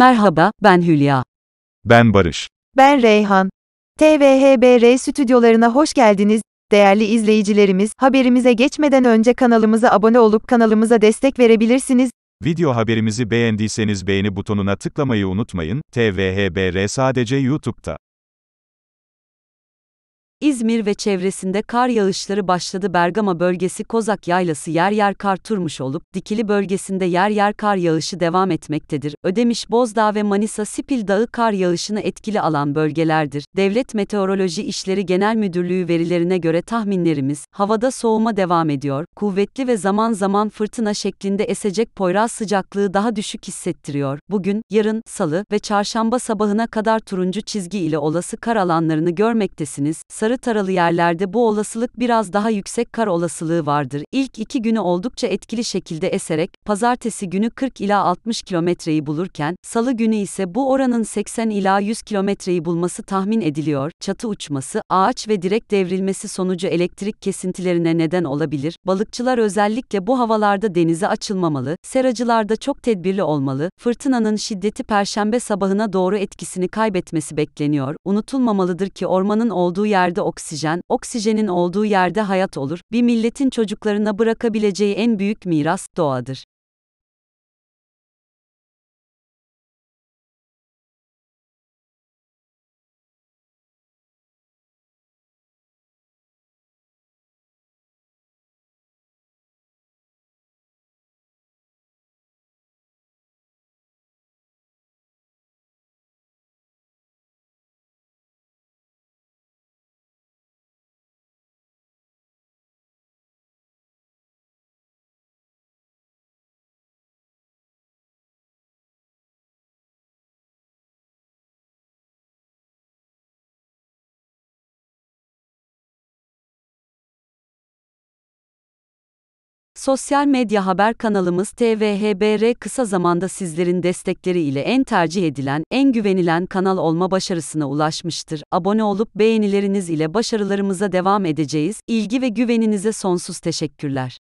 Merhaba, ben Hülya. Ben Barış. Ben Reyhan. TVHBR stüdyolarına hoş geldiniz. Değerli izleyicilerimiz, haberimize geçmeden önce kanalımıza abone olup kanalımıza destek verebilirsiniz. Video haberimizi beğendiyseniz beğeni butonuna tıklamayı unutmayın. TVHBR sadece YouTube'da. İzmir ve çevresinde kar yağışları başladı. Bergama bölgesi Kozak Yaylası yer yer kar turmuş olup Dikili bölgesinde yer yer kar yağışı devam etmektedir. Ödemiş Bozdağ ve Manisa Sipil Dağı kar yağışını etkili alan bölgelerdir. Devlet Meteoroloji İşleri Genel Müdürlüğü verilerine göre tahminlerimiz havada soğuma devam ediyor. Kuvvetli ve zaman zaman fırtına şeklinde esecek Poyraz sıcaklığı daha düşük hissettiriyor. Bugün, yarın, salı ve çarşamba sabahına kadar turuncu çizgi ile olası kar alanlarını görmektesiniz. Sarı Dağları taralı yerlerde bu olasılık biraz daha yüksek kar olasılığı vardır. İlk iki günü oldukça etkili şekilde eserek, pazartesi günü 40 ila 60 kilometreyi bulurken, salı günü ise bu oranın 80 ila 100 kilometreyi bulması tahmin ediliyor. Çatı uçması, ağaç ve direk devrilmesi sonucu elektrik kesintilerine neden olabilir. Balıkçılar özellikle bu havalarda denize açılmamalı, seracılar da çok tedbirli olmalı. Fırtınanın şiddeti perşembe sabahına doğru etkisini kaybetmesi bekleniyor. Unutulmamalıdır ki ormanın olduğu yerde yerde oksijen, oksijenin olduğu yerde hayat olur. Bir milletin çocuklarına bırakabileceği en büyük miras doğadır. Sosyal medya haber kanalımız TVHBR kısa zamanda sizlerin destekleri ile en tercih edilen, en güvenilen kanal olma başarısına ulaşmıştır. Abone olup beğenileriniz ile başarılarımıza devam edeceğiz. İlgi ve güveninize sonsuz teşekkürler.